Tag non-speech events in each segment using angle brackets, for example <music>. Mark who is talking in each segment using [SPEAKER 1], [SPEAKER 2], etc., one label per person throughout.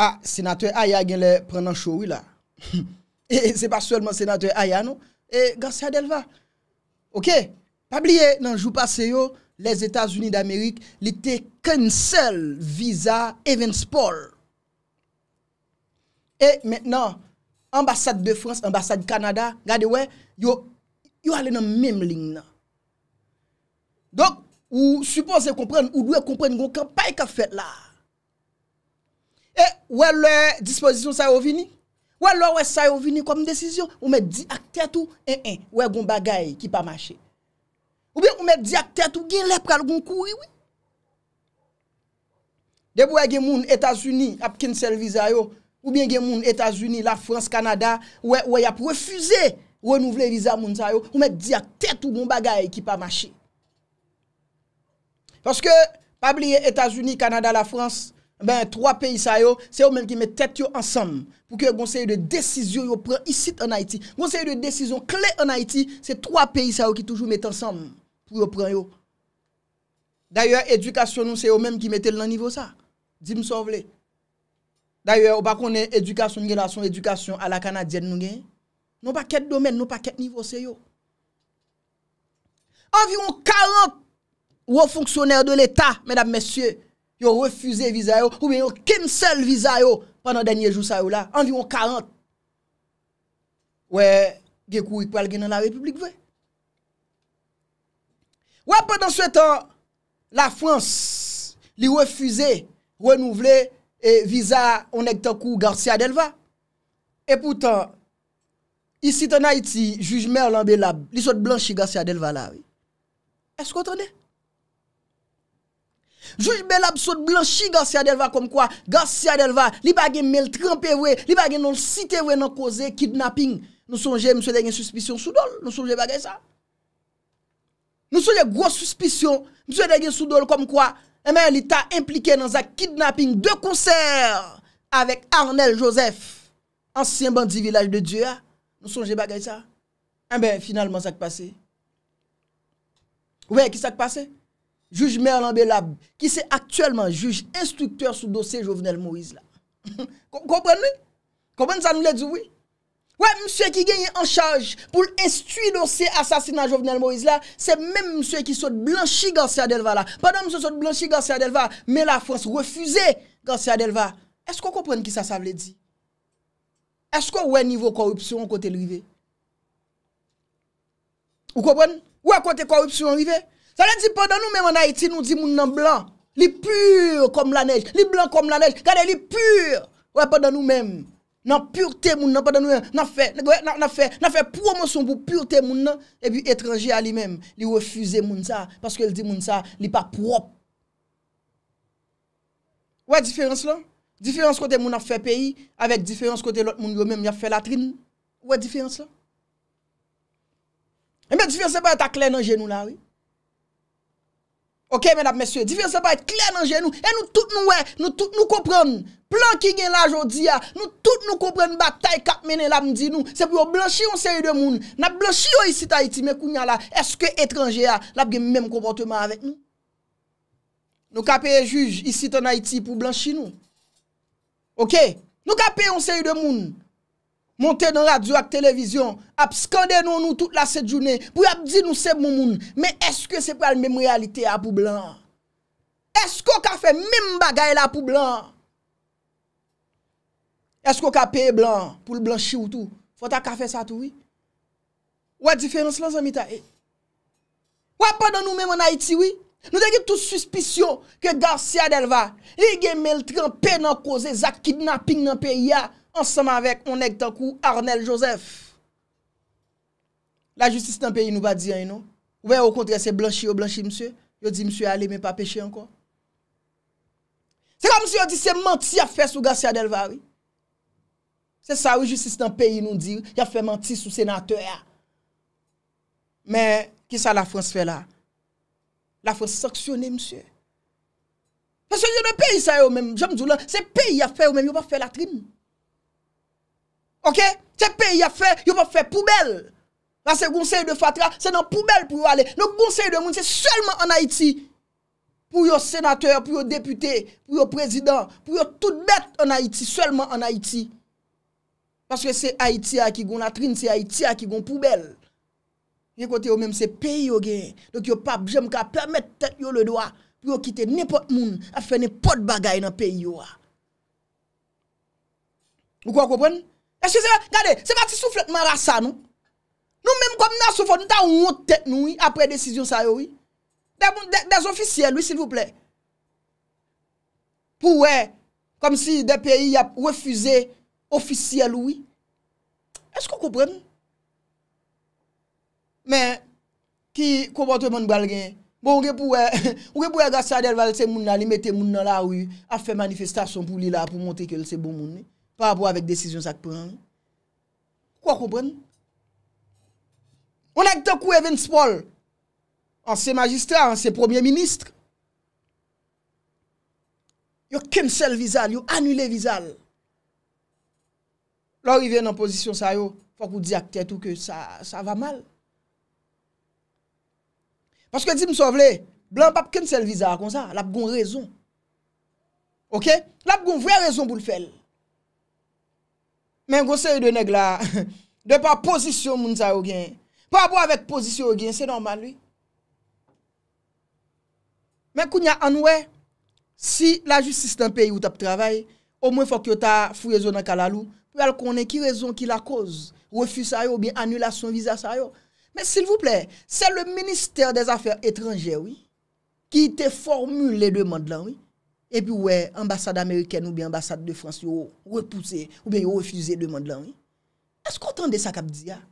[SPEAKER 1] Ah, sénateur Aya gen le pren an chouwi la. E se pa sèlman sénateur Aya nou, e gansi Adelva. Ok, pa bliye nan jou pase yo, les Etats-Unis d'Amerik, li te cancel visa Evansport. E menen, ambassade de France, ambassade Kanada, gadewe, yo ale nan mem ling nan. Donk, ou suppose kompren, ou dwe kompren, kon pa e ka fet la. E, wè lè dispozisyon sa yo vini? Wè lò wè sa yo vini kom desisyon? Ou mè di ak tètou? En, en, wè goun bagay ki pa mache. Ou mè di ak tètou? Gen lè pral goun koui, wè? Debou wè gen moun Etasuni apkin sel vizay yo? Ou mè gen moun Etasuni, la Frans, Kanada? Ou wè yap refuzè renouvle vizay moun sa yo? Ou mè di ak tètou goun bagay ki pa mache? Foske, pabliye Etasuni, Kanada, la Frans... Ben, 3 peyi sa yo, se yo menm ki met tèt yo ansam. Pou ki yo gonsen non, non, yo de desisyon yo pran isit an Haiti. Gonsen yo de desisyon kle an Haiti, se 3 peyi sa yo ki toujou met ansam pou yo pran yo. Darye, edukasyon nou se yo menm ki met el nan nivou sa. Dib msou avle. Darye, ou pa konen edukasyon gen la son edukasyon ala kanadjen nou gen. Nou pa ket domen, nou pa ket nivou se yo. Av yon 40 ou ou fonksyoner de l'Etat, medap mesyey. yo refuze viza yo, ou men yo kinsel viza yo pandan denye jou sa yo la, anviron 40. Ouè, gekou yikwal gen nan la republik vwe. Ouè, pou ton sou etan, la Frans, li refuze, renouvle, viza, ou neg ten kou García del Valle. E pou ton, isi ton Haiti, jujmer lan bel lab, li sot blanchi García del Valle la, ouè, eskou ton de? Jouj bel ap sot blanchi Garcia Delva kom kwa Garcia Delva li bagen mel trompe we Li bagen non site we nan koze kidnapping Nou sonje mswe dengen suspisyon soudol Nou sonje bagay sa Nou sonje gros suspisyon Mswe dengen soudol kom kwa Emen eh li ta implike nan zak kidnapping De konser Awek Arnel Joseph Ansyen bandi village de Dua ah. Nou sonje bagay sa Emen eh finalman sak pase Ouwe ki sak pase juge Merlin qui c'est actuellement juge instructeur sous dossier Jovenel Moïse là. <laughs> Comprenez? Comprenez ça nous l'a dit oui? Ouais, monsieur qui gagne en charge pour instruire dossier assassinat Jovenel Moïse là, c'est même monsieur qui saute blanchi Garcia Delva là. Pendant monsieur saute blanchi Garcia Delva, mais la France refusait Garcia Delva. Est-ce qu'on comprend qui ça ça veut dire? Est-ce qu'on ouais niveau corruption côté rivé? Vous comprenez? Ouais côté corruption rivé? Sa la di pa dan nou men an Haiti nou di moun nan blan, li pur kom la nej, li blan kom la nej, kade li eh pur, wè pa dan nou men, nan purte moun nan, pa dan nou men, nan fè, nan fè, nan fè, nan fè promosyon pou purte moun nan, e bi etranje a li men, li refuze moun sa, paske li di moun sa, li pa prop. Wè di fèyans la? Difèyans kote moun nan fè peyi, avèk di fèyans kote lot moun yo men, ya fè latrin, wè di fèyans la? E mè di fèyans se pa etakle nan jenou la, wè. Ok men ap mesye, di fin se pa et kler nan gen nou, et nou tout nou we, nou tout nou kompran, plan ki gen la jodi ya, ah, nou tout nou kompran batay kap mene la mdi nou, se pou yo blanshi yon seri de moun, nap blanshi yo yisi ta iti me kounya la, eske etranje ah, ya, lap gen men mèm komportement avèk nou. Nou kape yon juj yisi ta naiti pou blanshi nou. Ok, nou kape yon seri de moun. monte nan radyo ak televizyon, ap skande nou nou tout la set jounen, pou ap di nou se moun moun, men eske se pou al mem realite apou blan? Esko ka fe mim bagay la apou blan? Esko ka pe blan pou l blan chivou tou? Fota ka fe sa tou, oui? Ou a diferans lan zanmita? Ou a pa nan nou mem an Haiti, oui? Nou dege tout suspisyon ke Garcia del Valle, li ge meltran pe nan koze, zak kidnapping nan pe ya, Ansem avèk, onèk tan kou Arnel Joseph. La justice nan peyi nou va di an yon. Ou vè, ou kontre, se blanchi, ou oh, blanchi, msè. Yo di, msè, alè, mè pa pechi ankon. Se ka msè yo di, se manti a fè sou Gassia Delvary. Se sa ou justice nan peyi nou di, ya fè manti sou senateur ya. Ah. Mè, ki sa la France fè la? La France saksyonè, msè. Msè, yo ne peyi sa yo mèm. Je mdou lan, se peyi a fè yo mèm, yo pa fè la trim. Ok, se peyi a fe, yo pa fe poubel Nan se gonsey de fatra, se nan poubel pou yo ale Nou gonsey de moun se selman an Haiti Pou yo senateur, pou yo depute, pou yo prezident Pou yo tout bet an Haiti, selman an Haiti Paske se Haiti a ki goun latrin, se Haiti a ki goun poubel Mwen kote yo menm se peyi yo gen Dok yo pap jem ka pamet te yo le doa Pou yo kite nipot moun a fe nipot bagay nan peyi yo a Mwen kwa kopwen? Gade, se mati souflet man rasa nou? Nou mèm kom nan souflet, nou ta ou moutèk nou apre desisyon sa yo wè? Des bon, ofisyèl wè, s'il vous plè? Pou wè, kom si de peyi ya refüze ofisyèl wè? Esko koupren? Mè, ki kompote moun balgen, bon, wè pou wè, <laughs> wè pou wè gasa derval se moun nan li, mète moun nan la wè, a fè manifestasyon pou li la, pou montè ke lè se bon moun nè. Pa apwa avèk desisyon sa ak pren. Kwa koupren? On ak takou even spol. An se magistra, an se premier ministre. Yo cancel vizal, yo annule vizal. Lò yon ven an posisyon sa yo, fwa kou di ak tèt ou ke sa va mal. Panske di m sou avle, blan pap cancel vizal kon sa, lap gon rezon. Ok? Lap gon vwe rezon bou l fel. Men gose yu de neg la, <laughs> de pa pozisyon moun sa yo gen, pa bo avèk pozisyon yo gen, se norman li. Men kou nya anwe, si la justis nan peyi ou tap travay, ou mwen fok yo ta fouye zo nan kalalou, wèl konen ki rezon ki la koz, refu sa yo, bi anulasyon viza sa yo. Men s'il vous plè, se le Ministère des Affaires étrangères, oui, ki te formule le demande la, oui. epi oue ambasade Ameriken oube ambasade de France yo repouse oube yo refuze de moun de lan wè. Asko tande sa kap di ya? Ah?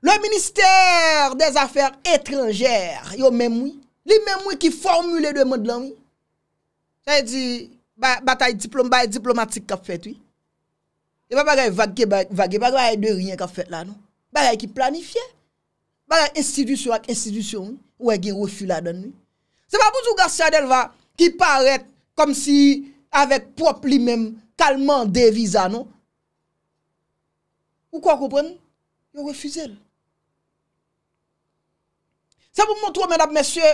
[SPEAKER 1] Le Ministère des Affaires Étrangères yo mè moui, li mè moui ki formule de moun de lan wè. Sa yè di bataye diplomatik kap fèt wè. Yè pa bagay vagye bagay bagay de riyen kap fèt la nou. Bagay ki planifiye. Bagay institutyon ak institutyon wè gen refu la dan wè. Se pa poujou gase Adelva ki paret kom si avèk prop li mèm kalman devisa, non? Ou kwa koupren? Yo refuzèl. Se pou mwontrou, mèdap, mèsyè,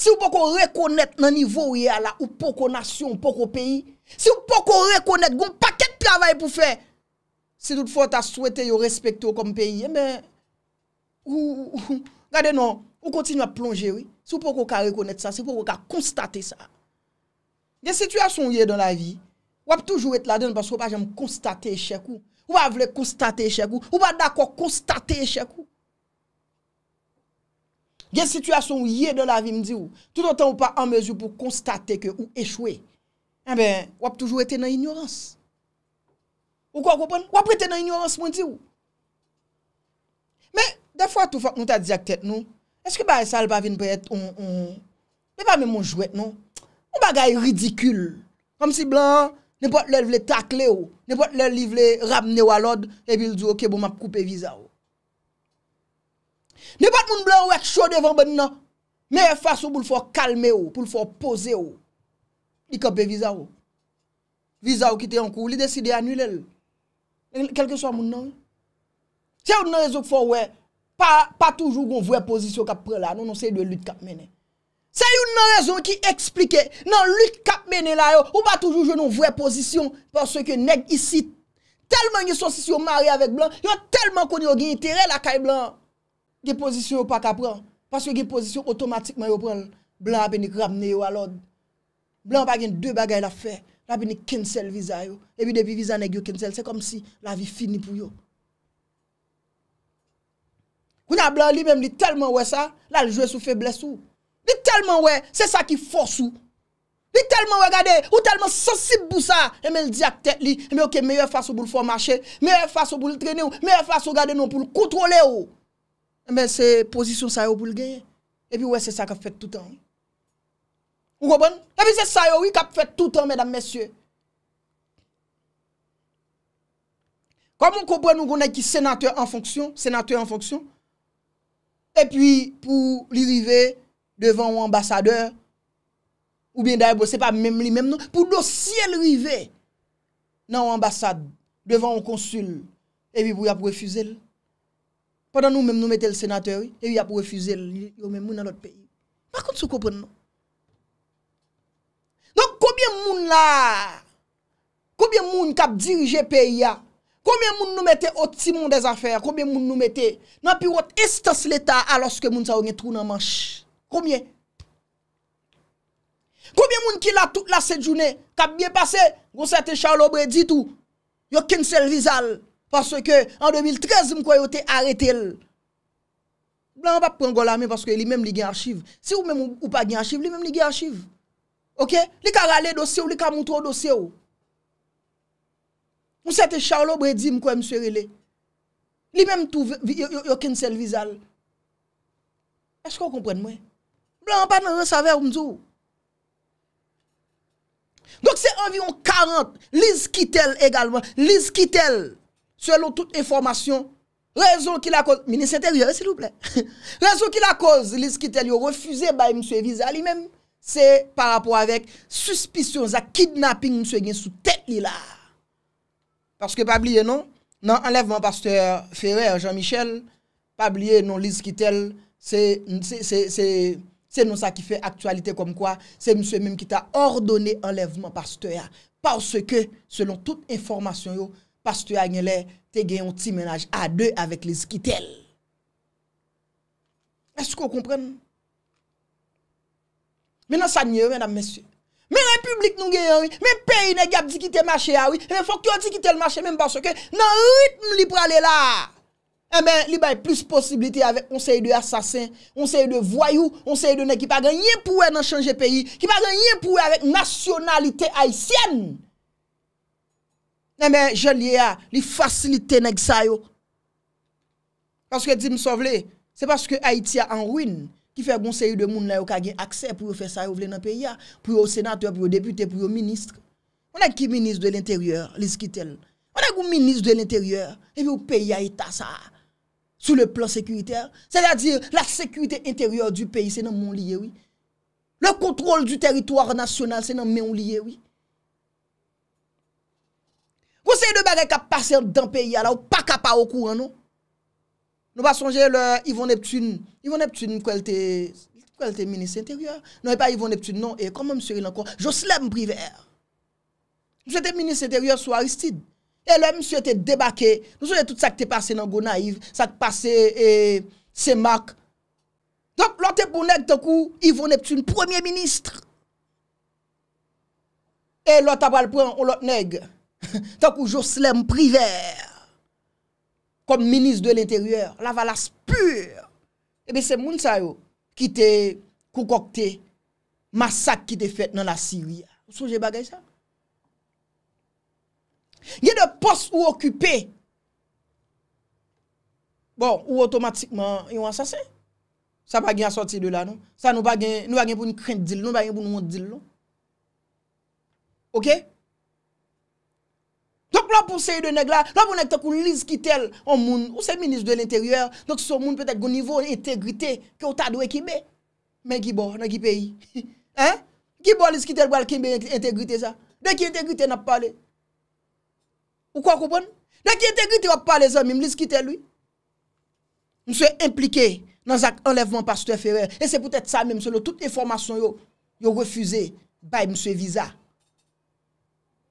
[SPEAKER 1] si ou poko rekounèt nan nivou yè la, ou poko nasyon, ou poko peyi, si ou poko rekounèt, goun pakèt plavay pou fè, si tout fòt a souwète yo respekte yo kom peyi, e mè, gade nou, Ou kontinu ap plonje wè? Se ou pou wè ka rekounet sa, se ou pou wè ka konstate sa. Gen situasyon wè yè dan la vi, wè eh ap toujou et la dene pas wè pa jèm konstate eche kou. Wè pa vle konstate eche kou, wè pa da kwa konstate eche kou. Gen situasyon wè yè dan la vi mdi wè, tout an tan wè pa an mezi pou konstate ke ou echwe, wè ap toujou ete nan ignorans. Ou kwa kopon? Wè ap ete nan ignorans mwen di wè. Men, defwa tou fwa nou ta di ak tèt nou, Eske ba esal pa vin pou et on, on, on? Ne pa men moun jwet, non? Ou bagay ridikul. Kam si blan, ne pot lè vle tak lè ou. Ne pot lè vle rap ne walod, ne bil di ou ke bou map koupe viza ou. Ne pot moun blan ou ek chou devan ben nan. Me e faso pou l'fo kalme ou, pou l'fo pose ou. Nikope viza ou. Viza ou ki te an kou, li desi de anul el. Kelke sou a moun nan? Se ou nan e zo pou fò wè, pa toujou goun vwe pozisyon kap pre la, nou nou se yon lout kap mene. Se yon nan rezon ki eksplike, nan lout kap mene la yo, ou pa toujou joun nou vwe pozisyon, pwa se yon neg isi, telman yon sosisyon mari avèk blan, yon telman kon yon gen itere la kay blan, gen pozisyon ou pa kap pran, pwa se gen pozisyon otomatikman yo pran, blan apeni krabne yo alod, blan pa gen dè bagay la fe, apeni kinsel viza yo, debi debi viza neg yo kinsel, se kom si la vi fini pou yo. Ou nan blan li menm li telman wè sa, la li jwè sou febles ou. Li telman wè, se sa ki fòs ou. Li telman wè gade, ou telman sensib bousa, e men l diak tek li, e men ok, meyè fòs ou bou l fò mâche, meyè fòs ou bou l trene ou, meyè fòs ou gade nou pou l koutrole ou. E men se pozisyon sa yo bou l genye. E pi wè se sa kap fèt toutan. Ou kobwen? E pi se sa yo wè kap fèt toutan, mèdam mèsyè. Kwa moun kobwen ou gwenè ki senatè en fonksyon, senatè en fonksyon, E pwi pou li rive devan ou ambasadeur, ou bien da e bo se pa mem li mem nou, pou dosye li rive nan ou ambasade, devan ou konsul, e vi pou yap refuze l. Padan nou mem nou mette l senateur, e vi yap refuze l, yo mem moun nan lot peyi. Par kont sou kopon nou. Donk koubyen moun la, koubyen moun kap dirije peyi ya, ah? Koumye moun nou mette ot si moun dez afer? Koumye moun nou mette nan pi ot estes leta alos ke moun sa ou nye trounan manche? Koumye? Koumye moun ki la tout la se jounen? Kap biye pase? Gose te chalobre di tou? Yo kinsel vizal? Paswe ke an 2013 mkwa yo te arete el? Blan pa prangolame paswe li menm li gen archiv. Si ou menm ou pa gen archiv, li menm li gen archiv. Ok? Li ka rale dosye ou li ka moutro dosye ou? Mwen se te chalo bre di mkwen mswe rile. Li menm tou yo kinsel vizal. Eche kon kompren mwen? Blan pa nan resaver mzou. Dok se anvion 40. Liz Kittel egalman. Liz Kittel. Se lo tout informasyon. Rezon ki la koz. Mwen ne se te rile silou ple. Rezon ki la koz. Liz Kittel yo refuze bay mswe vizal. Li menm se parapon avek suspisyon za kidnapping mswe gen sou tet li la. Parce que Pablier non, nan enlèvement pasteur Ferrer, Jean-Michel, Pablier non Liz Kittel, c'est non sa ki fè aktualité kom kwa, c'est msè mèm ki ta ordonné enlèvement pasteur ya. Parce que, selon toute information yo, pasteur ya nye lè, te gen yon ti ménage a 2 avèk Liz Kittel. Mè sè kon komprèn? Mè nan sa nye, mè nan mè sè. Mè republik nou gen yon wè, mè peyi nè gap di ki te mache yon wè, mè fok yo di ki te le mache mèm baso ke nan ritm li pou alè la. Mè li bay plus posibilite avè onseye de asasin, onseye de voyou, onseye de nè ki pa gen yon pouè nan chanje peyi, ki pa gen yon pouè avèk nasyonalite Haitien. Mè eh jè li yè, ah, li fasilite nèk sa yo. Paske di msov lè, se paske Haitien an winn. Fè gounseye de moun la yo kage akse pou yo fè sa yo vle nan peyi ya Pou yo senateur, pou yo depute, pou yo ministre O nan ki ministre de l'interieur, lise ki tel O nan ki ministre de l'interieur E vi ou peyi ya ita sa Sou le plan sekuriter Se la dir la sekurite interieur du peyi se nan moun liye wii Le kontrol du teritouar nasyonal se nan moun liye wii Gounseye de bagay kapase dan peyi ya la ou pa kapa ou kou an nou Nou pa sonje le Yvon Neptune, Yvon Neptune kwen te, kwen te Ministre Intérieur, nou e pa Yvon Neptune, non, e kwen me msye rin ankon, Joslem Privert. Msye te Ministre Intérieur sou Aristide, e le msye te debake, nou sonje tout sa kte pase nan Gona, sa kte pase Semak. Ton plante pou neg, ton kou, Yvon Neptune, Premier Ministre, e lot abal pou an, on lot neg, <laughs> ton kou Joslem Privert. kom minis de l'interieur, la valas pur, ebe eh se moun sa yo, ki te koukokte, masak ki te fet nan la Syria. Souje bagay sa? Gen de pos ou okupé, bon, ou otomatikman yon ansase, sa bagen a sorti de la nou, sa nou bagen pou nou kren dil, nou bagen pou nou moun dil nou. Ok? Donk la pou se yi de neg la, la pou neg tek ou lise kitel an moun, ou se ministre de l'interieur, donk bon, <laughs> bon se son moun petèk gounivou etegrite ke ou ta dwe kibe, men ki bo nan ki peyi. Hein? Ki bo lise kitel wale kibe etegrite sa? De ki etegrite nap pale? Ou kwa koupon? De ki etegrite wale pale zanmim lise kitel lui? Mse implike nan zak enlevman pastou e ferre, e se pwetèt sa mè mse lò, tout e formasyon yo yo refuse bay mse viza.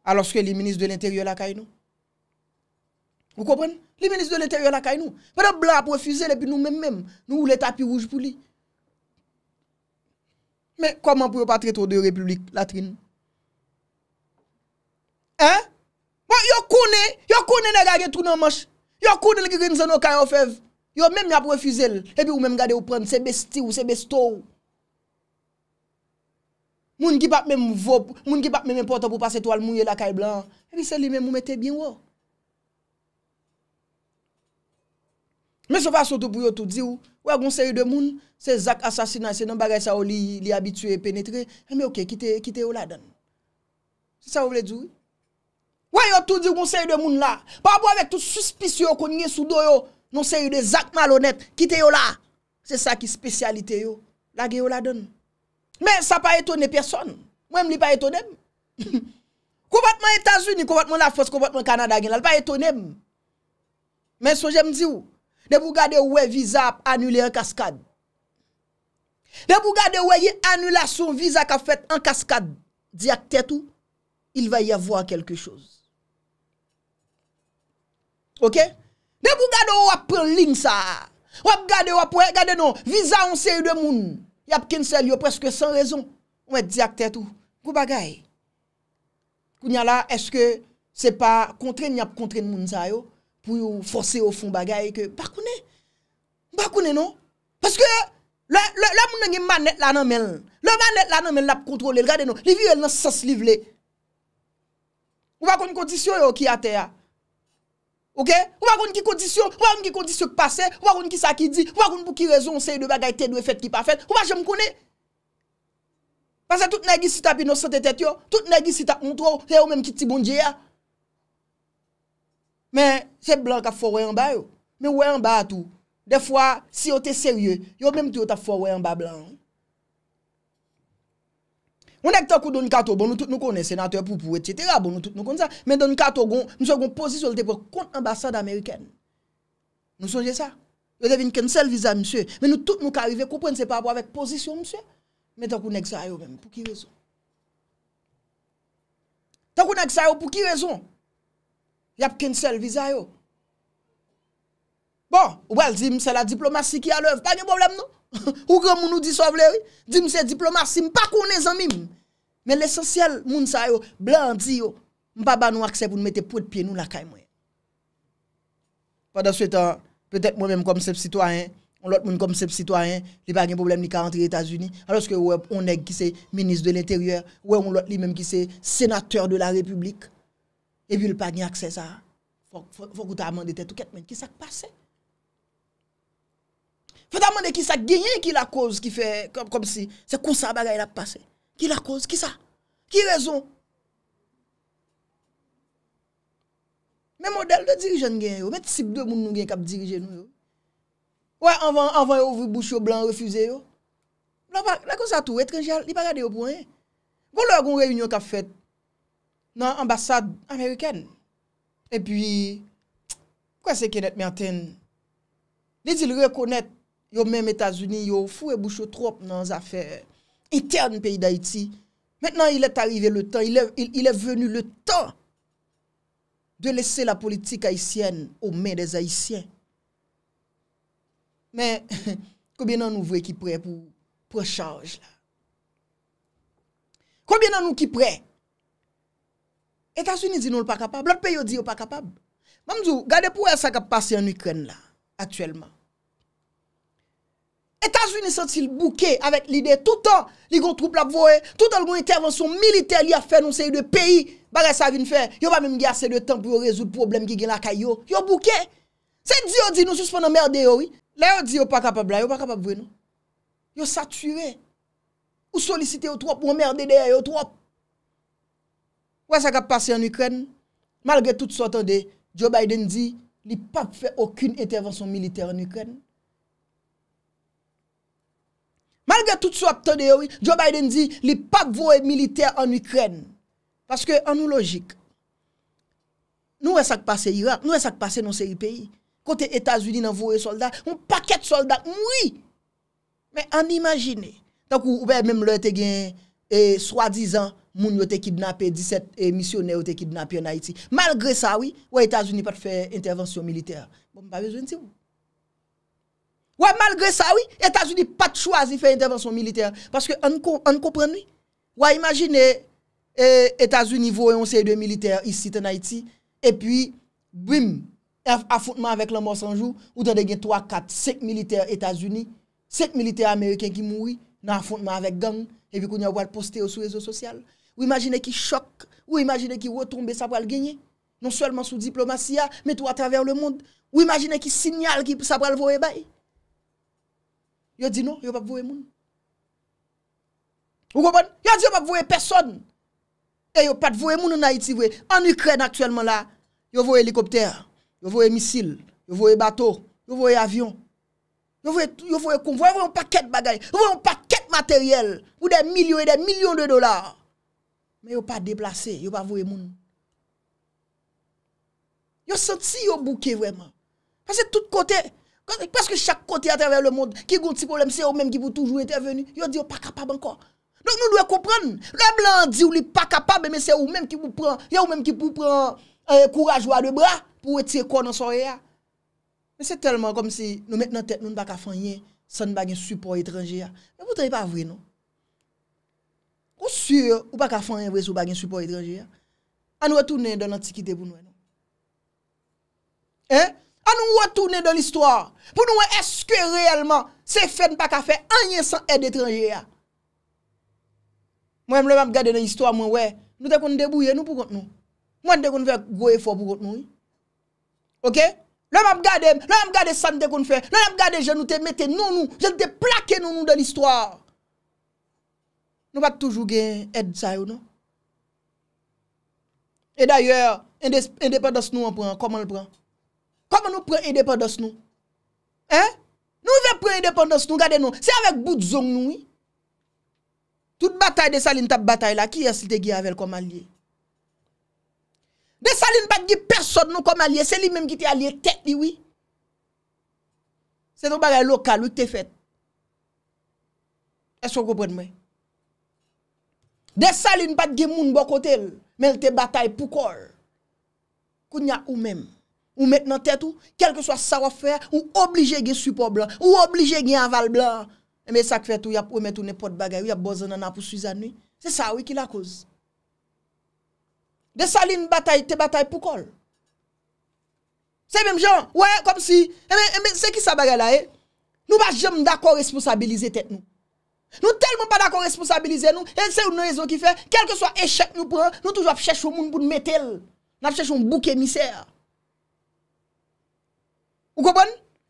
[SPEAKER 1] alos kwen li minis de l'interiò la kaj nou. Ou kopren? Li minis de l'interiò la kaj nou. Pwede blap wè füzel epi nou mèm mèm, nou wè tapirouj pou li. Mè, kwa man pou yo patre to de yo republik latrin? Hè? Mwen yo kounè, yo kounè ne gage tout nan mèch, yo kounè lè ki grin zè nou kaj yo fev. Yo mèm mèm wè füzel, epi ou mèm gade ou pren sebe sti ou sebe sto ou. Moun ki pap mèm vop, moun ki pap mèm pota pou pase to al moun ye lakay blan. Ebi se li mèm mou metè bien wò. Mè se fasyon tout pou yo tout diw, wè goun se yu de moun, se zak asasina, se nan bagay sa ou li habitue, penetre. Ebi eh, ok, bon, non, kite yo la dan. Se sa wè vle djou. Wè yo tout diw goun se yu de moun la. Pabou avèk tout suspisyon kon nye sou do yo, non se yu de zak malonet, kite yo la. Se sa ki spesyalite yo, lage yo la dan. Men, sa pa etone person, mwen li pa etonem. <laughs> Komatman Etan-Unis, komatman la fos, komatman Kanada gen al, pa etonem. Men, sou jem di ou, de pou gade ou wey viza anule an kaskad. De pou gade ou wey anulasyon viza ka fet an kaskad, di ak tet ou, il va y avwa kelke chouz. Ok? Non? De pou gade ou wap pren ling sa, wap gade wap, wap gade nou, viza an se yu demouni. Y ap kinsel yo preske san rezon. Ou et di ap tet ou. Gou bagay. Kou nyala, eske se pa kontren y ap kontren mounza yo. Pou y ou force yo fon bagay. Bakounen. Bakounen nou. Peske le mounnen y man net lanan men. Le man net lanan men lap kontrole. Le vi yon nan sas livle. Gou bakounen kontisyon yo ki ate ya. Ou wakoun ki kondisyon, ou wakoun ki kondisyon ki pase, ou wakoun ki sa ki di, ou wakoun pou ki rezon se yu de bagay te dwe fet ki pa fet, ou wakoun jem kone. Pase tout negi si ta pinosante tet yo, tout negi si ta kontro, se yo menm ki ti bondye ya. Men, se blan ka fwo wey en ba yo, men woy en ba atou. De fwa, si yo te serye, yo menm te yo ta fwo wey en ba blan. Mwen ek takou don katou, bon nou tout nou konen, senateur, poupou, et cetera, bon nou tout nou konen sa. Men don katou, mwen se kon pozisyon de pou kont ambasade Ameriken. Nou sonje sa? Yo devine ken sel viza, mwen nou tout nou karive, koupen se pa pou avek pozisyon, mwen. Men takou nek sa yo men, pou ki rezon? Takou nek sa yo, pou ki rezon? Yap ken sel viza yo. Bon, ou wel, zi mse la diplomasi ki alov, pa nye boblem nou? Ou gen moun nou disovle Dime se diplomat si mpa kounen zanmim Men l'esensyal moun sa yo Blan di yo Mpa ba nou akse pou nou mette pou et piye nou la kay mwen Pwede sou etan Petet mwen mèm kom sep sitwayen On lot moun kom sep sitwayen Li pa gen problem li ka antre Etasuni Anoske wèp on neg ki se Ministre de l'interieur Wèp moun lot li mèm ki se Senateur de la republik E vil pa gen akse sa Fok ou ta amande te tou ket men Ki sak pase Fadaman de ki sa genyen ki la koz ki fe kom si se konsa bagay la pase. Ki la koz? Ki sa? Ki rezon? Me model de dirijen gen yo. Met sip do moun nou gen kap dirijen yo. Ouè, anvan yo ouvri boucho blan, refuze yo. La koz a tou etrengel, li pa gade yo pwoyen. Gou lò a goun reyunyon kap fet nan ambasad ameriken. E pi, kwa se kenet mienten? Li di l rekonet Yo mèm Etats-Unis yo fou e boucho trop nan zafè I tè an peyi d'Haïti Mètenan il et arrive le tan Il e venu le tan De lese la politik haïtienne Ou mè des haïtien Mè Koubyen <laughs> nan nou vwe ki pre pou Prochage la Koubyen nan nou ki pre Etats-Unis di nou l pa kapab Lote peyo di yo oh, pa kapab Mamdou gade pou e sa ka pase yon Ukraine la Atuellement Etats-Unis sentil bouke avèk li de toutan li gon troupe la pou voe, toutan li gon intervensyon militer li a fè nou se y de peyi, bagay sa vin fè, yo pa mèm gase de tan pou yo rezout problem ki gen la kaya yo, yo bouke, se di yo di nou suspè nan merde yo, la yo di yo pa kapab la, yo pa kapab voe nou, yo sa ture, ou solisite yo trop moun merde de ya yo trop, wè sa kap pase en Ukren, malge tout sotan de Joe Biden di, li pa pou fè okun intervensyon militer en Ukren, Malge tout sou ap tonde yo, Joe Biden di, li pak voue militer an Ukren. Paske an nou logik. Nou wè sak pase Irak, nou wè sak pase nan seri peyi. Kote Etasuni nan voue soldat, moun paket soldat, moui. Men an imagine. Tak ou wè mèm lè te gen 3-10 e, an, moun wè te kidnapé 17 misyonè wè te kidnapé an Haiti. Malge sa wè, wè Etasuni pat fè intervensyon militer. Bon, moun pa wè zwen ti moun. Ouè, malgré sa, oui, Etats-Unis pa t'choise y fè intervenson militaire. Parce que, on ne comprend, oui. Ouè, imagine, Etats-Unis eh, voué yon seye de militaire y sit en Haïti. Et puis, bouim, affontement avèk l'an mòs anjou, ou tè de gen 3, 4, 5 militaire Etats-Unis, 5 militaire Amerikèn ki moui, nan affontement avèk gang, evi koun yon wèl poste yo sou rezo sosyal. Ou imagine ki chok, ou imagine ki wèl tombe sa pral genye, non souèlman sou diplomatia, men tou a trèver le moun. Ou imagine ki sinyal ki sa pral voué baye. Yo di nou, yo pa vouye moun. Yo gomen, yo di yo pa vouye person. E yo pat vouye moun ou na iti vouye. An Ukrene aktuelman la, yo vouye helikopter, yo vouye misil, yo vouye bato, yo vouye avyon, yo vouye konvo, yo vouye moun paket bagay, yo vouye moun paket materyel, ou de milyon, de milyon de dolar. Yo pat deplase, yo pa vouye moun. Yo senti yo bouke vweman. Pase tout kote, Paske chak kote atrever le moun, ki goun ti polem, se ou menm ki pou toujou ete veni, yo di ou pa kapab ankon. Don nou dwe koupran, le blan di ou li pa kapab, men se ou menm ki pou pran, yo menm ki pou pran, anye kourajwa de bra, pou ete kon anso reya. Men se telman kom si, nou met nan tet nou nou baka fanyen, san bagen support etranjeya. Men pou tre pa vre nou. Ou si ou baka fanyen vre sou bagen support etranjeya, anwe tou nen don an ti kite pou nou enon. En, an nou wote toune do l'histoir, pou nou wè eske realmente se fen pa ka fe anye san ed etrange ya. Mwen mwen mwen mwen gade de yistoir mwen wè, nou te kon de bouye nou pou kont nou, mwen te kon fè goye fò pou kont nou. Ok? Mwen mwen mwen gade, mwen mwen mwen gade san te kon fè, mwen mwen mwen gade jen nou te mette nou nou, jen te plake nou nou do l'histoir. Nou wè toujou gen ed sa yo nou. E d'ayòr, indèpè de s'nou an pran, koman l'pran? Koman nou pre edepon dos nou? Eh? Nou ve pre edepon dos nou, gade nou? Se avek bout zon nou, oui? Tout batay de salin tap batay la, ki yas li te ge avel koman liye? De salin pat gi person nou koman liye, se li menm ki te a liye tet di, oui? Se nou bagay lokal, wik te fet? Esko kopwen mwen? De salin pat gi moun bokotel, menm te batay pou kol, ku nya ou menm. Ou met nan tèt ou, kelke swa sa wafè, ou oblige gen supo blan, ou oblige gen aval blan. Eme eh sak fèt ou, ou met ou ne pot bagay, ou ya boz nan apou suizan nou. Se sa wè ki la koz. De sa li nou batay, te batay pou kol. Se mèm jan, wè, kom si. Eme, eh eh se ki sa bagay la e, nou ba jem dako responsabilize tèt nou. Nou tel moun pa dako responsabilize nou, e se ou nou ezo ki fè, kelke swa echec nou pran, nou toujwa fè chèchou moun pou nou metel. Na fè chèchou moun bouke misèr. Ou gobon?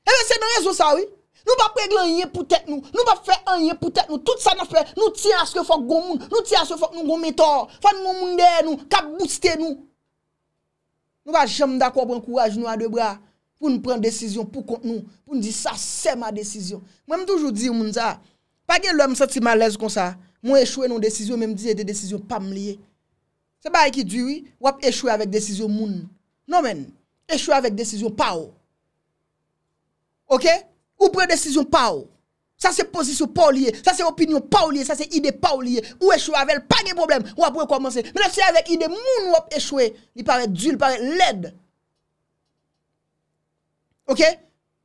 [SPEAKER 1] Ewe se nan rezo sa ou? Nou ba pregle an ye pou tek nou. Nou ba fè an ye pou tek nou. Tout sa nan fè. Nou ti aske fok gomoun. Nou ti aske fok nou gomé tor. Fè nou moun dey nou. Kap booste nou. Nou ba jem mda kwa bon kouaj nou a de bra. Pou nou pren desisyon pou kont nou. Pou nou di sa se ma desisyon. Mwen mdoujou di ou moun za. Pa gen lò msati malez kon sa. Mwen echwe nou desisyon mwen mdiye de desisyon pa mliye. Se ba ekidu wap echwe avèk desisyon moun. Non men. Echwe avèk des Ok, ou pre desisyon pa ou, sa se posisyon pa ou liye, sa se opinyon pa ou liye, sa se ide pa ou liye, ou echwe avèl pa gen problem, ou ap wè komanse. Menè se avèk ide moun wop echwe, li pare djil, pare led, ok,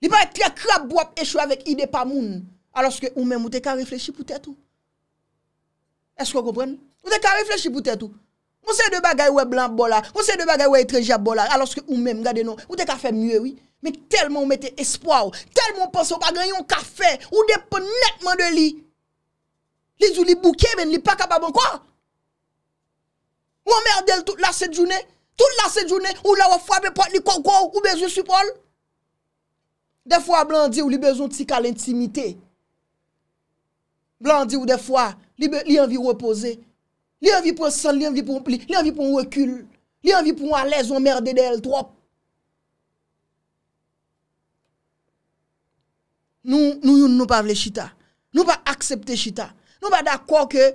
[SPEAKER 1] li pare triakrab wop echwe avèk ide pa moun, alòske ou mè mwote ka reflechi pou tèt ou, esko kompren? Mwote ka reflechi pou tèt ou. Monsè de bagay wè blan bolan, monsè de bagay wè etreja bolan, aloske ou mèm gade nou, ou te ka fè mye wè, mè telman ou mette espoi wè, telman ou panso pa ganyon ka fè, ou depon netman de li. Li zou li bouke, men li pa kababon kwa? Ou amèr del tout la sèdjounè? Tout la sèdjounè, ou la wè fwa bepote li koukou, ou bejou supol? Defwa blan di ou li bejoun tika l'intimité. Blan di ou defwa, li envi repose. li anvi pou an san, li anvi pou an pli, li anvi pou an wekul, li anvi pou an alèz ou an merdèdèl trop. Nou yon nou pa vle chita, nou pa aksepte chita, nou pa d'akwa ke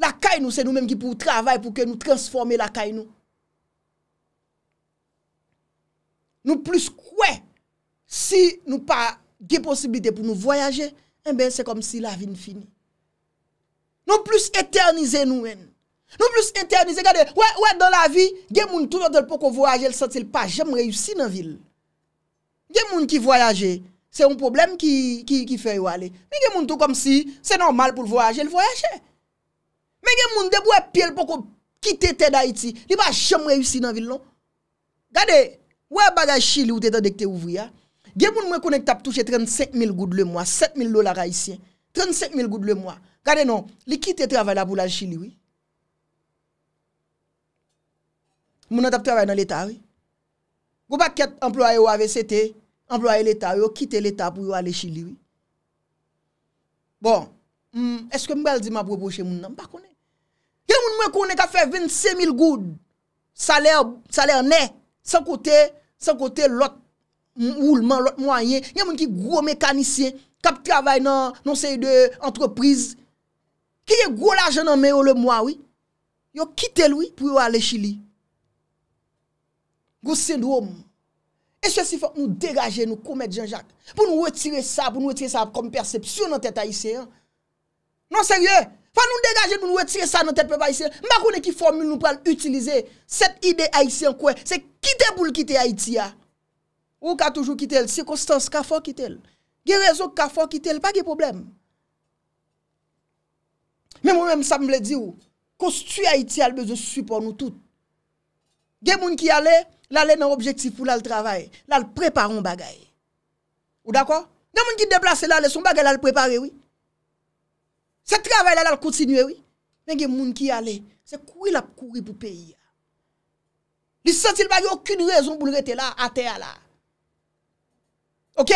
[SPEAKER 1] la kay nou se nou menm ki pou travay pou ke nou transforme la kay nou. Nou plus kwe, si nou pa gye posibilite pou nou voyaje, en eh ben se kom si la vin fini. Nou plus eternize nou menm, Nou plus eternize, gade, wè dans la vi, gen moun tout an tel pou kou voyaje, l satil pa jem reyoussi nan vil. Gen moun ki voyaje, se yon problem ki fe yon ale. Men gen moun tout kom si, se normal pou l voyaje, l voyaje. Men gen moun deb wè pi el pou kou kite te da iti, li ba jem reyoussi nan vil non. Gade, wè bagaj chili ou te tan dek te ouvri ya, gen moun mwen konek tap touche 35 mil goud le mwa, 7 mil lola rayisyen, 35 mil goud le mwa, gade non, li kite travala pou la chili wè. Moun an tap travay nan l'Etat, oui. Gou pa ket employe wavé sete, employe l'Etat, yo kite l'Etat pou yo ale chili, oui. Bon, mm, eske mbel di ma propoche moun nan, mba konen. Kè moun mwen konen ka fe vint se mil goud, salèr, salèr ne, san kote, san kote lot, lot mwen, lot mwen, kè moun ki gro mekanisyen, kap travay nan, nan se de entreprise, ki ye gro laje nan mè yo le mwa, oui, yo kite l'oui pou yo ale chili, oui. Gou sendoum. E se si fò moun degaje nou koumè djanjak. Pou nou wetire sa, pou nou wetire sa kom percepsyon nan tèt Haitien. Nan serye, fò moun degaje nou wetire sa nan tèt pe pa Haitien. Makoune ki formule nou pral utilize set ide Haitien kwen. Se kite pou l kite Haiti ya. Ou ka toujou kite el, se konstans ka fò kite el. Ge rezo ka fò kite el, pa ge problem. Men moun mèm sa mwen le di ou. Konstans ki Haiti albe, je support nou tout. Ge moun ki ale, La lè nan objektif pou la l'travay. La l'preparon bagay. Ou d'akon? Nan moun ki deplase la lè, son bagay la l'prepare, oui. Se travay la l'al koutsinye, oui. Men gen moun ki yale, se koui la koui pou peyi. Li sentil bagay, okun rezon bou l'rete la, ate a la. Ok?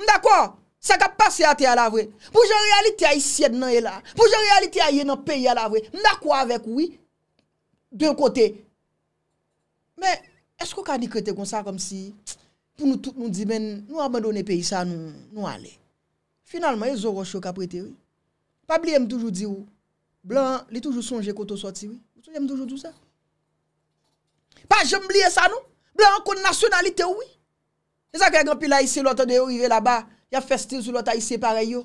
[SPEAKER 1] Md'akon? Se ka pase ate a la vre. Pou jen realiti a yisied nan e la. Pou jen realiti a yen nan peyi a la vre. Md'akon avek, oui. De yon kote. Md'akon? Esko ka ni krete kon sa kom si pou nou tout nou di men nou abandone peyi sa nou ale? Finalman yo zoro chok apre te wè. Pa bliye m toujou di wè. Blan li toujou sonje koto soti wè. Li toujou di wè m toujou di wè. Pa jom bliye sa nou. Blan kon nasyonalite wè. Nè e sa ke yon pi la isi loutan de yo ive la ba. Ya festi sou loutan isi pare yo.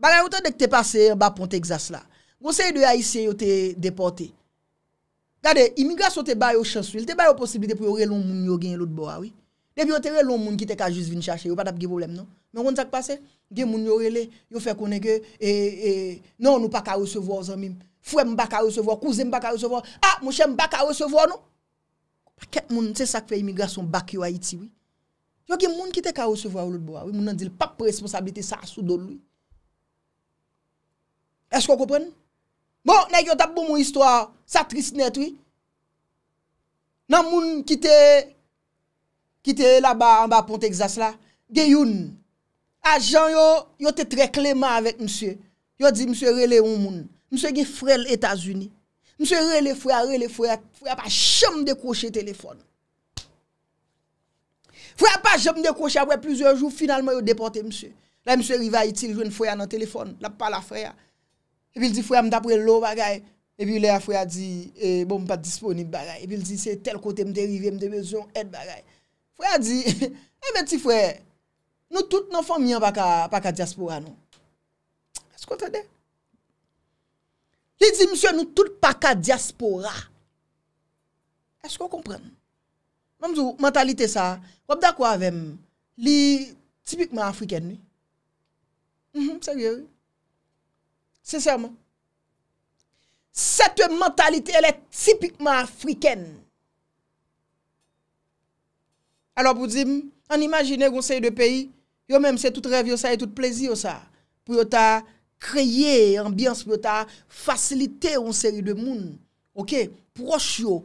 [SPEAKER 1] Bare yon te dek te pase ba ponte gzas la. Gose yon de a isi yo te deporte. Gade, imigrasyon te bay ou chansou. Te bay ou posibilite pou yo re lon moun yo gen lout bo awi. Ah Depi yo te re lon moun ki te ka jiz vin chache. Yo pa tap ge bolem nou. Mwen kon te ak pase? Gen moun yo rele. Yo fe konen ke, e, e, e, nan nou pa ka resevo a zan mim. Fwe mba ka resevo a, kouzem mba ka resevo a, ah, a, mwen chen mba ka resevo a nou. Paket moun te sak fe imigrasyon bak yo a iti wii. Yo gen moun ki te ka resevo a lout bo awi. Ah moun nan di lpap responsabilite sa asu do lou. Esko kopwen nou? Bon, nek yo tap pou moun histwa, sa tris netwi. Nan moun ki te, ki te la ba, an ba ponte exas la, ge yon, a jan yo, yo te tre kleman avek msye. Yo di msye re le yon moun. Msye gen frel Etasuni. Msye re le fwea, re le fwea, fwea pa jom dekroche telefon. Fwea pa jom dekroche apwe, plusieurs jou, finalman yo deporte msye. La msye riva iti, jwen fwea nan telefon, la pa la fwea. e bil di fwe, mdapwe lo bagay, e bil le a fwe a di, e eh, bon mpa disponib bagay, e bil di se tel kote mderive mde vezon et bagay. Fwe a di, e me ti fwe, nou tout nou fwom yon baka diaspora nou. E skon te de? Li di msye, nou tout baka diaspora. E skon kompren? Mamzou, mentalite sa, wabda kwa vem, li tipikman afriken ni. Mse gwe wè. Seseyman. Sete mentalite, elè tipikman afriken. Alo pou zim, an imagine goun sey de peyi, yo menm sey tout rev yo sa, et tout plezi yo sa, pou yo ta kreye ambiance, pou yo ta fasilite yon sey de moun, ok, proche yo,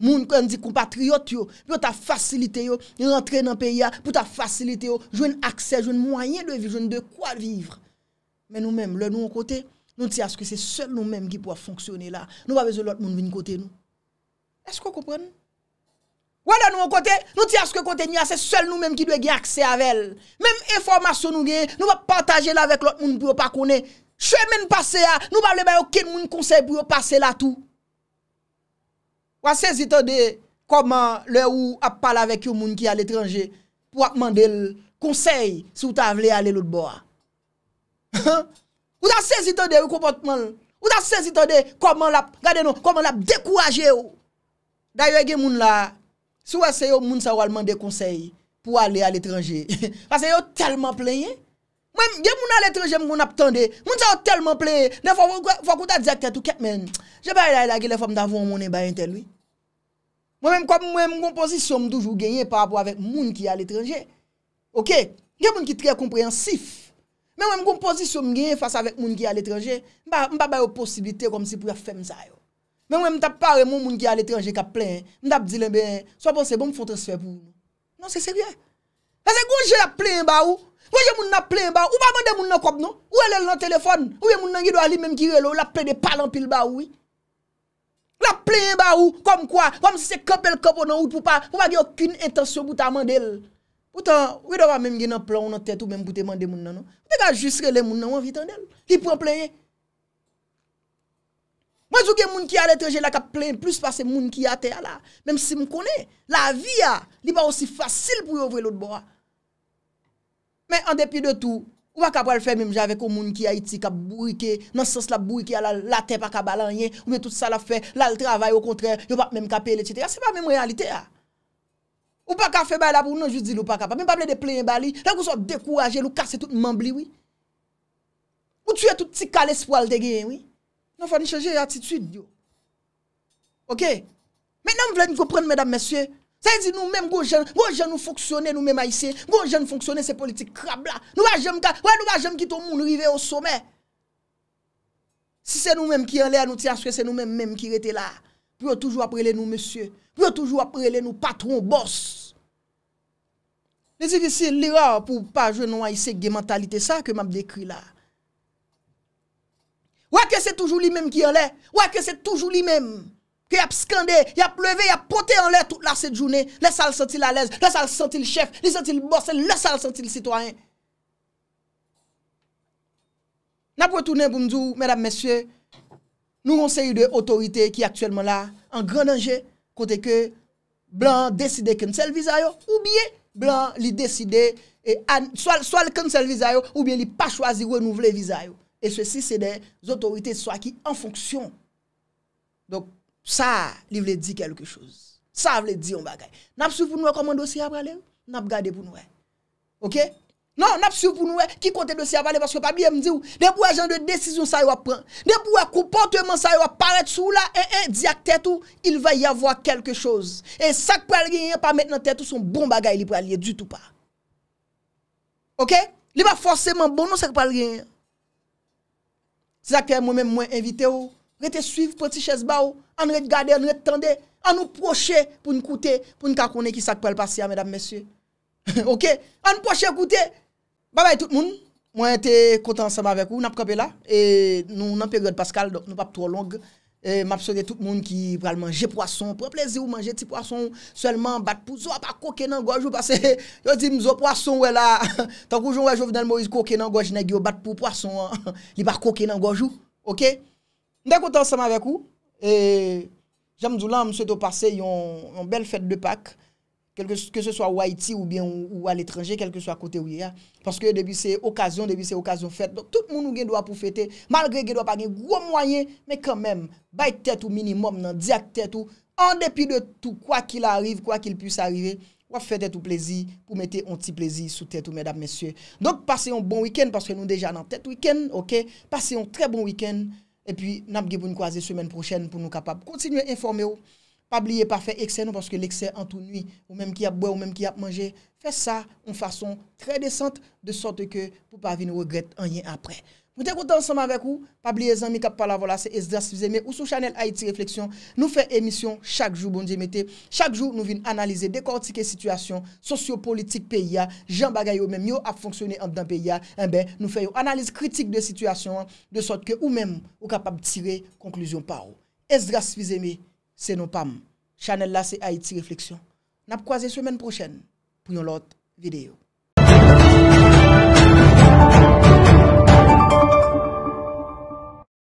[SPEAKER 1] moun kwen di kompatriot yo, pou yo ta fasilite yo, yon rentre nan peyi ya, pou yo ta fasilite yo, jwen akse, jwen mwanyen le vi, jwen de kwa vivre. Men nou menm, lè nou an kote, mwen mwen mwen mwen mwen mwen mwen mwen mwen mwen mwen mwen mwen mwen mwen mwen mwen mwen m Nou ti aske se sel nou menm ki pou a fonksyoner la. Nou ba vezou lout moun vin kote nou. Esko koupren? Wala nou an kote, nou ti aske kote nya, se sel nou menm ki dwe gen aksè avel. Mem eformasyon nou gen, nou ba pantaje la vek lout moun pou yo pa kone. Chemen pase ya, nou ba vle bayo ken moun konsey pou yo pase la tou. Wase zi tonde, koman le ou ap pale avek yo moun ki al etranje, pou akman del konsey si ou ta vle ale lout bo a. <laughs> Ha? Ou ta sezitode ou kompotman, ou ta sezitode koman lap, gade nou, koman lap dekouraje ou. Da yo e gen moun la, sou ase yo moun sa wale mande konsey pou ale al etranje. <laughs> Ase yo telman plenye. Mwen, gen moun al etranje moun ap tende, moun sa wale telman plenye. Ne fwa kouta dezak te tou ket men, je baye la e la gile fwa mdavou an moun e bayen telwi. Mwen mwen kompozisyon mdoujou genye pa apwa vek moun ki al etranje. Ok, gen moun ki tre kompreyansif. Men wèm goun posisyon mgen fasa avèk moun ki al etranjen, mba bay ou posibite kom si pou ya fèm zay yo. Men wèm tap pare moun moun ki al etranjen ka plè, mda ap di lèm bè, swa bon se bon mfote se fè pou. Nan se seryè. Ase goun jè la plè yon ba ou, wè yon moun na plè yon ba ou, ou pa mandè moun nan kop non? Ou elè lè nan telefon? Ou yon moun nan gidwa li mèm gire lò, ou la plè de palan pil ba ou? La plè yon ba ou, kom kwa, wèm se kop el kop ou nan ou pou pa, ou pa gè okun etasyon bouta mandè lè. Wotan, wè dowa mèm gen nan plan ou nan tèt ou mèm koute mèm de moun nan nou, mèm anjistre le moun nan wèm vitan del, li pwèm plèye. Mwen jou gen moun ki a letreje la ka plèye, plus ah, pa se moun ki a tè ya la, mèm si m konè, la vi ya, li ba osi fasil pou yo vwe lout bo a. Ah. Mèm an depi de tout, wak ap wèl fè mèm jave kon moun ki a iti ka bourke, nan sos la bourke la, la tè pa ka balanyen, wèm tout sa la fè, la l travay o kontrè, yo bat mèm ka pel etitè, Ou pa ka fe bay la pou nou just di nou pa kapa. Min pa ple de plen bali. Lè ou sou dekouraje, nou kase tout mambli, oui. Ou non, tue tout ti kale spwal de gen, oui. Nan fwa ni chanje atitude, diyo. Ok? Men nan m vle ni gopren, mdm, ms. Sa yi di nou mèm gow jen nou foksyone, nou mèm a yise. Gow jen foksyone se politik krabla. Nou wajem kit ou moun, nou rive ou some. Si se nou mèm ki an lè an nou ti aswe, se nou mèm mèm ki rete la. Pwè ou toujou apre lè nou ms. Pwè ou toujou apre lè Ne zi ki se lera pou pa je nouay se gè mentalite sa ke m ap dekri la. Ouakè se toujou li mèm ki yon lè. Ouakè se toujou li mèm. Kè yap skande, yap leve, yap pote yon lè tout la se jounè. Lè sa lè senti l'alèz, lè sa lè senti l'chef, lè senti l'bosse, lè sa lè senti l'citoyen. Na pou etounè pou m djou, mèdap mèsyè, nou monsè yu de otorite ki aktuelman la, an gran anje kote ke blan deside ke nsel vizayon, oubiye. Blan li deside, e an, swa l konsel vizay yo, ou bien li pa chwazi wè nou vle vizay yo. E swesi se den, zotorite swa ki an fonksyon. Dok, sa li vle di kelke chouz. Sa vle di yon bagay. Nap sou pou nou wè komando si ap gale yo? Nap gade pou nou wè. Ok? Nan, napsu pou nou e, eh, ki kote dosi avale, paske pa biye mdi ou, ne pou e jan de desizyon sa yo apren, ne pou e kompote man sa yo aparet sou la, e, eh, e, eh, di ak tete ou, il va y avwa kelke chose. E sakpèl genyen pa met nan tete ou, son bon bagay li pou alie, du tout pa. Ok? Li va fosèman bon, non sakpèl genyen. Si sakpèl mwen mwen mwen evite ou, rete suiv poti chesba ou, an re te gade, an re te tende, an ou proche pou n koute, pou n kakone ki sakpèl pasya, mèdame, mèsy Ba bay tout moun, mwen te kontan saman vek ou, nap kapela, e nou nan peryode paskal, nou pap tro long, e map so de tout moun ki pral manje poason, pou ap leze ou manje ti poason, selman bat pou zwa par koke nan gojou, pase yo di m zo poason we la, tankou joun wè jo vinal mou iz koke nan gojou, negyo bat pou poason, li par koke nan gojou, ok? Mwen te kontan saman vek ou, e jam zoulan mwen sou eto pase yon bel fèt de pak, kelke se swa waiti ou bien ou al etranje, kelke swa kote ou ye ya. Paske debi se okasyon, debi se okasyon fèt. Donk tout moun ou gen do apou fètè, malgre gen do apak gen gwo mwayen, me kèmèm, bay tèt ou minimum nan diak tèt ou, an depi de tout, kwa ki l'arrive, kwa ki l'puis arrivè, wap fètè tout plézi pou mette onti plézi sou tèt ou mèdap mèsyè. Donk pase yon bon wikèn, paske nou deja nan tèt wikèn, ok, pase yon trè bon wikèn, e pi nanp ge pou nkwaze semen prochen pou nou kapap kontinuè informè ou Pabliye pa fè eksè nou, porske l'eksè an tou nwi, ou mèm ki ap bwe, ou mèm ki ap manje, fè sa, ou fason, kredesante, de sote ke, pou pa vi nou regret an yè apre. Mwen te koute ansama vek ou, Pabliye Zanmi, kap pala volase, Esdras Fizeme, ou sou chanel Haiti Reflexion, nou fè emisyon, chak jou, bon di mète, chak jou nou vin analize, dekortike situasyon, sosyo-politik peya, jan bagay ou mèm, yo ap fonksyonè an dan peya, mwen eh fè yo anal Se nou pam, chanel la se a iti refleksyon. Nap kwaze semen prochen pou yon lot videyo.